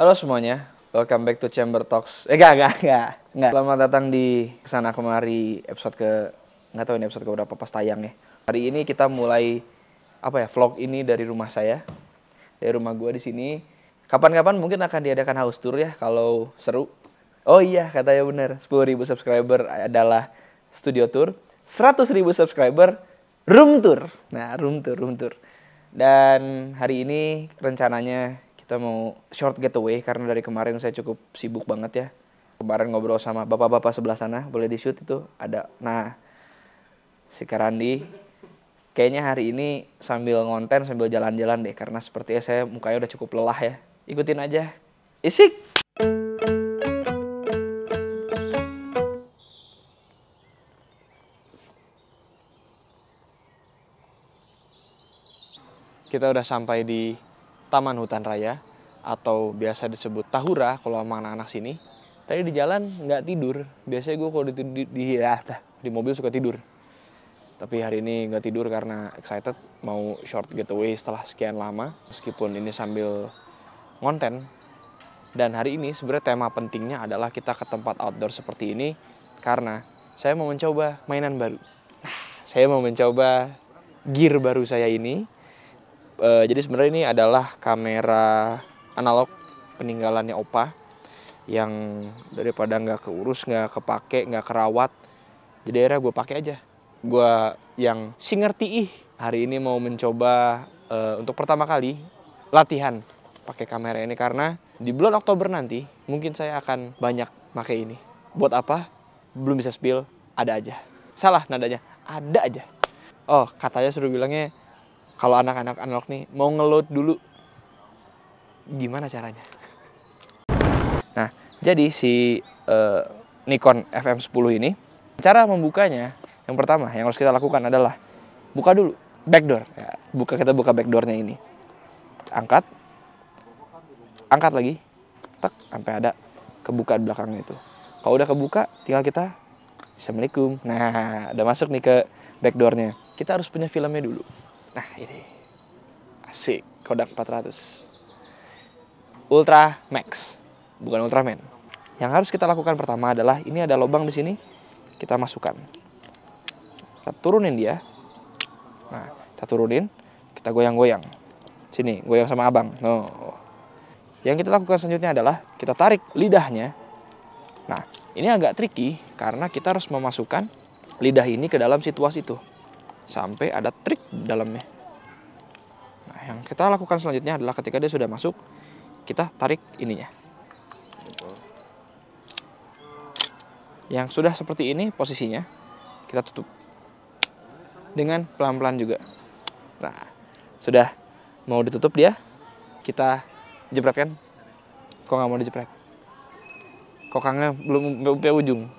Halo semuanya, welcome back to Chamber Talks. Eh enggak, enggak, enggak. enggak. Selamat datang di sana kemari episode ke nggak tahu ini episode ke berapa pas tayang ya. Hari ini kita mulai apa ya vlog ini dari rumah saya. Dari rumah gua di sini. Kapan-kapan mungkin akan diadakan house tour ya kalau seru. Oh iya, katanya bener. ribu subscriber adalah studio tour. ribu subscriber room tour. Nah, room tour, room tour. Dan hari ini rencananya kita mau short getaway karena dari kemarin saya cukup sibuk banget ya. Kemarin ngobrol sama bapak-bapak sebelah sana, boleh di shoot itu ada. Nah, si Karandi kayaknya hari ini sambil ngonten sambil jalan-jalan deh karena sepertinya saya mukanya udah cukup lelah ya. Ikutin aja. Isik. Kita udah sampai di Taman Hutan Raya atau biasa disebut tahura kalau sama anak-anak sini tadi di jalan nggak tidur biasanya gue kalau di, di, di, ya, di mobil suka tidur tapi hari ini nggak tidur karena excited mau short getaway setelah sekian lama meskipun ini sambil ngonten dan hari ini sebenarnya tema pentingnya adalah kita ke tempat outdoor seperti ini karena saya mau mencoba mainan baru nah, saya mau mencoba gear baru saya ini e, jadi sebenarnya ini adalah kamera analog peninggalannya opa yang daripada nggak keurus nggak kepake nggak kerawat jadi akhirnya gue pakai aja gue yang si ngerti ih hari ini mau mencoba uh, untuk pertama kali latihan pakai kamera ini karena di bulan Oktober nanti mungkin saya akan banyak pakai ini buat apa belum bisa spill ada aja salah nadanya ada aja oh katanya suruh bilangnya kalau anak-anak analog nih mau ngelut dulu gimana caranya? Nah, jadi si uh, Nikon FM10 ini cara membukanya yang pertama yang harus kita lakukan adalah buka dulu backdoor. Ya, buka kita buka backdoornya ini. Angkat, angkat lagi, tek sampai ada kebuka di belakangnya itu. Kalau udah kebuka, tinggal kita Assalamualaikum. Nah, udah masuk nih ke backdoornya. Kita harus punya filmnya dulu. Nah, ini asik Kodak 400. Ultra Max, bukan Ultraman. Yang harus kita lakukan pertama adalah ini ada lubang di sini, kita masukkan. Kita turunin dia. Nah, kita turunin, kita goyang-goyang. Sini, goyang sama abang. No. Yang kita lakukan selanjutnya adalah kita tarik lidahnya. Nah, ini agak tricky karena kita harus memasukkan lidah ini ke dalam situasi itu. Sampai ada trik dalamnya. Nah, yang kita lakukan selanjutnya adalah ketika dia sudah masuk, kita tarik ininya. Yang sudah seperti ini posisinya, kita tutup. Dengan pelan-pelan juga. Nah, sudah mau ditutup dia, kita jepret kan? Kok nggak mau dijepret? Kokangnya belum sampai ujung.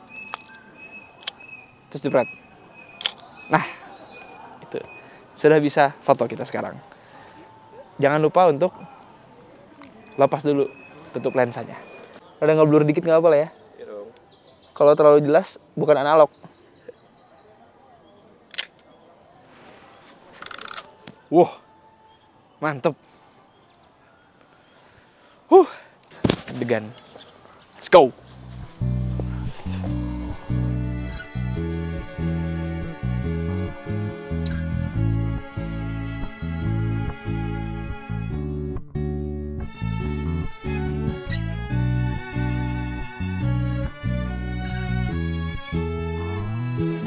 Terus jepret. Nah, itu. Sudah bisa foto kita sekarang. Jangan lupa untuk lepas dulu tutup lensanya Ada ngeblur dikit nggak apa lah ya iya kalau terlalu jelas bukan analog Wah, mantep. Huh, degan. Let's go.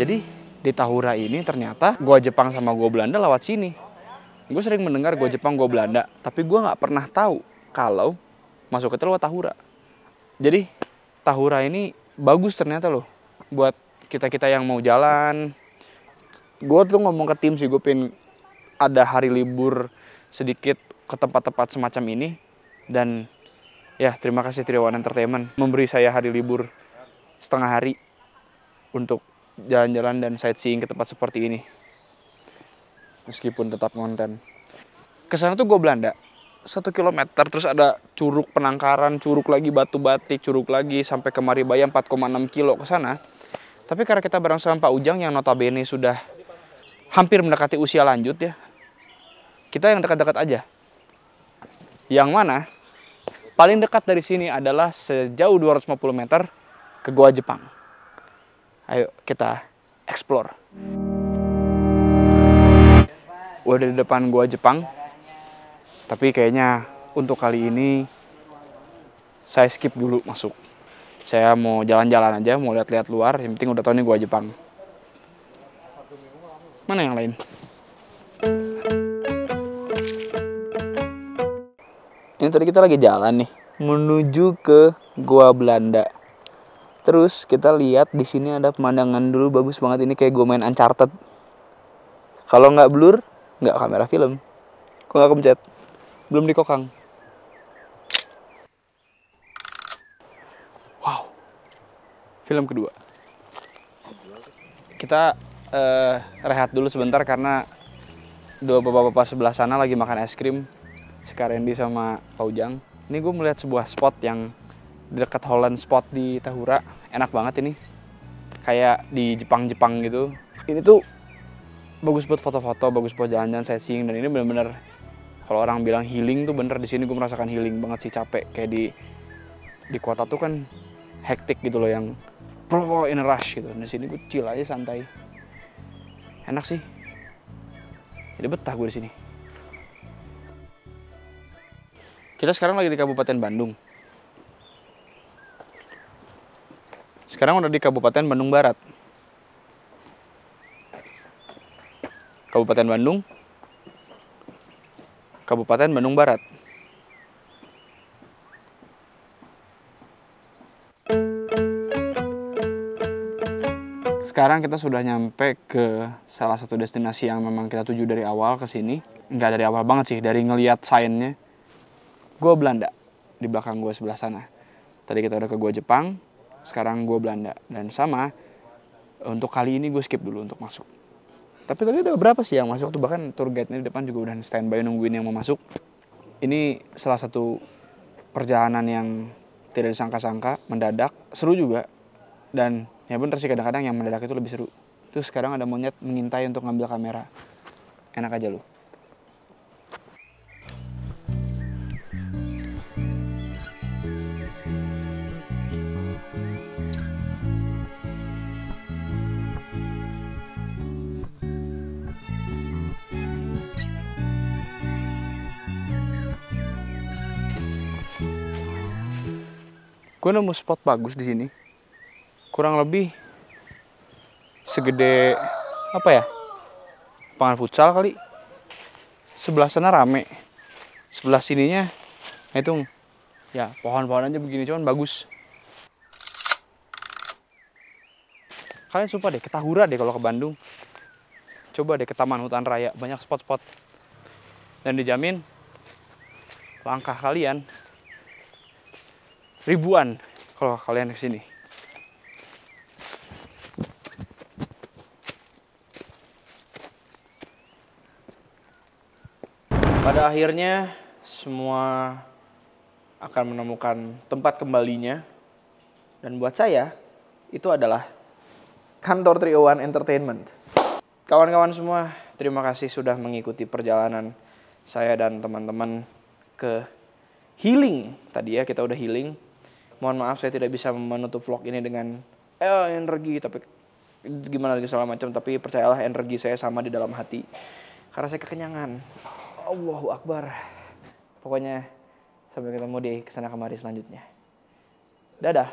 jadi di Tahura ini ternyata gua Jepang sama gua Belanda lewat sini gue sering mendengar gua Jepang gua Belanda tapi gua nggak pernah tahu kalau masuk ke lewat Tahura jadi Tahura ini bagus ternyata loh buat kita kita yang mau jalan gue tuh ngomong ke tim sih gue pin ada hari libur sedikit ke tempat-tempat semacam ini dan ya terima kasih Triwan Entertainment memberi saya hari libur setengah hari untuk jalan-jalan dan sightseeing ke tempat seperti ini. Meskipun tetap konten. Kesana tuh gue Belanda. Satu kilometer terus ada curug penangkaran, curug lagi batu batik, curug lagi sampai ke Maribaya 4,6 kilo ke sana. Tapi karena kita bareng sama Pak Ujang yang notabene sudah hampir mendekati usia lanjut ya. Kita yang dekat-dekat aja. Yang mana paling dekat dari sini adalah sejauh 250 meter ke Goa Jepang. Ayo kita explore. Udah di depan gua Jepang, tapi kayaknya untuk kali ini saya skip dulu masuk. Saya mau jalan-jalan aja, mau lihat-lihat luar. Yang penting udah tahu nih gua Jepang. Mana yang lain? Ini tadi kita lagi jalan nih menuju ke gua Belanda. Terus kita lihat di sini ada pemandangan dulu bagus banget ini kayak gue main Uncharted. Kalau nggak blur, nggak kamera film. Kok nggak kepencet? Belum dikokang. Wow, film kedua. Kita uh, rehat dulu sebentar karena dua bapak-bapak sebelah sana lagi makan es krim. Sekarang di sama Pak Ujang. Ini gue melihat sebuah spot yang di dekat Holland Spot di Tahura. Enak banget ini. Kayak di Jepang-Jepang gitu. Ini tuh bagus buat foto-foto, bagus buat jalan-jalan sightseeing dan ini bener-bener kalau orang bilang healing tuh bener di sini gue merasakan healing banget sih capek kayak di di kota tuh kan hektik gitu loh yang pro in a rush gitu. Di sini gue chill aja santai. Enak sih. Jadi betah gue di sini. Kita sekarang lagi di Kabupaten Bandung. Sekarang udah di Kabupaten Bandung Barat. Kabupaten Bandung. Kabupaten Bandung Barat. Sekarang kita sudah nyampe ke salah satu destinasi yang memang kita tuju dari awal ke sini. Nggak dari awal banget sih, dari ngeliat sainnya, Gua Belanda, di belakang gua sebelah sana. Tadi kita udah ke gua Jepang, sekarang gue Belanda dan sama untuk kali ini gue skip dulu untuk masuk tapi tadi ada berapa sih yang masuk tuh bahkan tour guide-nya di depan juga udah standby nungguin yang mau masuk ini salah satu perjalanan yang tidak disangka-sangka mendadak seru juga dan ya pun sih kadang-kadang yang mendadak itu lebih seru terus sekarang ada monyet mengintai untuk ngambil kamera enak aja loh gue nemu spot bagus di sini kurang lebih segede apa ya pangan futsal kali sebelah sana rame sebelah sininya hitung nah ya pohon-pohon aja begini cuman bagus kalian sumpah deh ketahura deh kalau ke Bandung coba deh ke Taman Hutan Raya banyak spot-spot dan dijamin langkah kalian ribuan kalau kalian ke sini. Pada akhirnya semua akan menemukan tempat kembalinya dan buat saya itu adalah kantor 301 Entertainment. Kawan-kawan semua, terima kasih sudah mengikuti perjalanan saya dan teman-teman ke healing tadi ya kita udah healing mohon maaf saya tidak bisa menutup vlog ini dengan eh, energi tapi gimana lagi segala macam tapi percayalah energi saya sama di dalam hati karena saya kekenyangan Allahu Akbar pokoknya sampai ketemu di kesana kemari selanjutnya dadah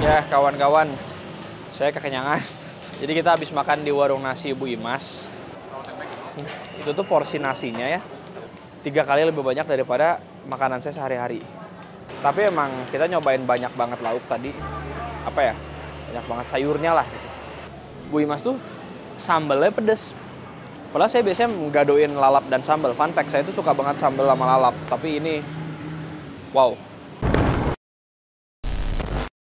ya kawan-kawan saya kekenyangan jadi kita habis makan di warung nasi Bu Imas itu tuh porsi nasinya ya tiga kali lebih banyak daripada makanan saya sehari-hari. Tapi emang kita nyobain banyak banget lauk tadi. Apa ya? Banyak banget sayurnya lah. Gitu. Bu Imas tuh sambalnya pedes. Padahal saya biasanya menggadoin lalap dan sambal. Fun fact, saya tuh suka banget sambal sama lalap. Tapi ini, wow,